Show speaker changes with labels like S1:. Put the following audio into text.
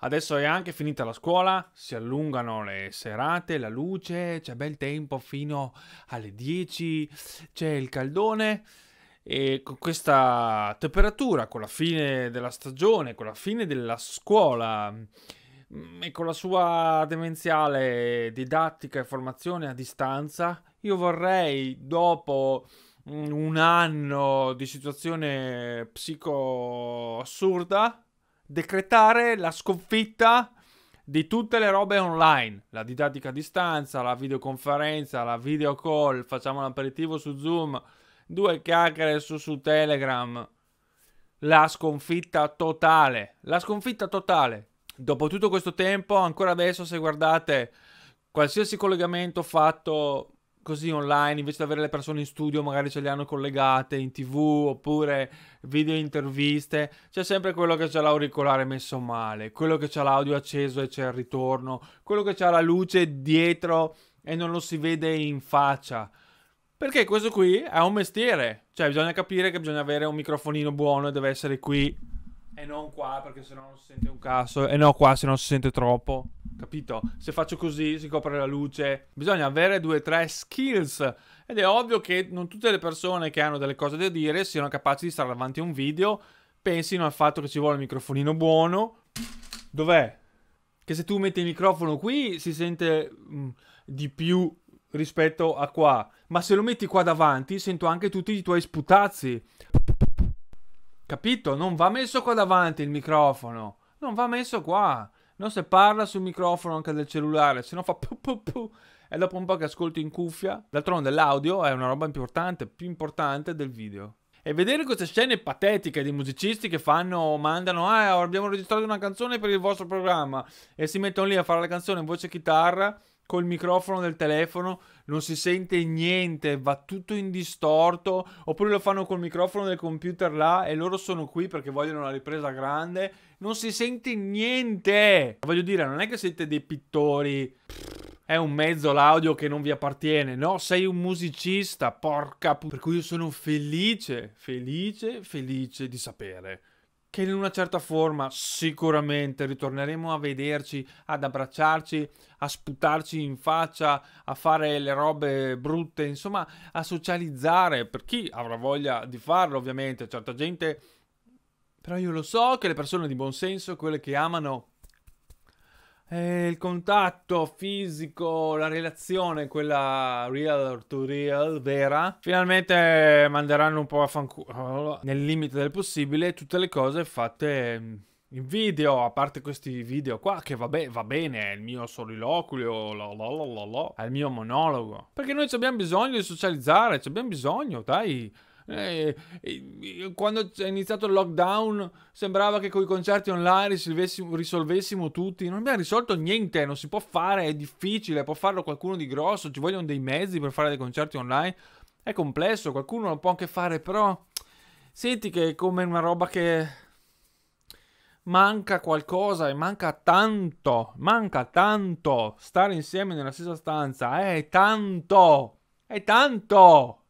S1: Adesso è anche finita la scuola, si allungano le serate, la luce, c'è bel tempo fino alle 10, c'è il caldone e con questa temperatura, con la fine della stagione, con la fine della scuola mm, e con la sua demenziale didattica e formazione a distanza, io vorrei dopo mm, un anno di situazione psico assurda decretare la sconfitta di tutte le robe online, la didattica a distanza, la videoconferenza, la video call, facciamo un aperitivo su Zoom, due chiacchiere su, su Telegram, la sconfitta totale, la sconfitta totale. Dopo tutto questo tempo, ancora adesso se guardate qualsiasi collegamento fatto così online, invece di avere le persone in studio, magari ce le hanno collegate in tv oppure video interviste. C'è sempre quello che c'ha l'auricolare messo male, quello che c'ha l'audio acceso e c'è il ritorno, quello che c'ha la luce dietro e non lo si vede in faccia. Perché questo qui è un mestiere, cioè bisogna capire che bisogna avere un microfonino buono e deve essere qui e non qua perché sennò non si sente un cazzo e no qua se non si sente troppo capito? Se faccio così si copre la luce. Bisogna avere due o tre skills. Ed è ovvio che non tutte le persone che hanno delle cose da dire siano capaci di stare davanti a un video, pensino al fatto che ci vuole un microfonino buono. Dov'è? Che se tu metti il microfono qui si sente mm, di più rispetto a qua. Ma se lo metti qua davanti sento anche tutti i tuoi sputazzi. Capito? Non va messo qua davanti il microfono. Non va messo qua. Non se parla sul microfono anche del cellulare, se no fa pu pu pu e dopo un po' che ascolto in cuffia. D'altronde l'audio è una roba importante, più importante del video. E vedere queste scene patetiche di musicisti che fanno, mandano, ah abbiamo registrato una canzone per il vostro programma e si mettono lì a fare la canzone in voce chitarra col microfono del telefono non si sente niente, va tutto in distorto, oppure lo fanno col microfono del computer là e loro sono qui perché vogliono la ripresa grande, non si sente niente. Voglio dire, non è che siete dei pittori è un mezzo l'audio che non vi appartiene, no? Sei un musicista, porca puttana. Per cui io sono felice, felice, felice di sapere che in una certa forma sicuramente ritorneremo a vederci, ad abbracciarci, a sputarci in faccia, a fare le robe brutte, insomma, a socializzare per chi avrà voglia di farlo, ovviamente, certa gente. Però io lo so che le persone di buon senso, quelle che amano eh, il contatto fisico, la relazione, quella real to real, vera. Finalmente manderanno un po' a fanculo, nel limite del possibile, tutte le cose fatte in video, a parte questi video qua, che vabbè, va bene, è il mio soliloquio, lo, è il mio monologo. Perché noi abbiamo bisogno di socializzare, abbiamo bisogno, dai... Eh, eh, eh, quando è iniziato il lockdown sembrava che con i concerti online risolvessimo tutti. Non abbiamo risolto niente, non si può fare, è difficile, può farlo qualcuno di grosso, ci vogliono dei mezzi per fare dei concerti online. È complesso, qualcuno lo può anche fare, però senti che è come una roba che manca qualcosa e manca tanto, manca tanto. Stare insieme nella stessa stanza eh, è tanto, è tanto.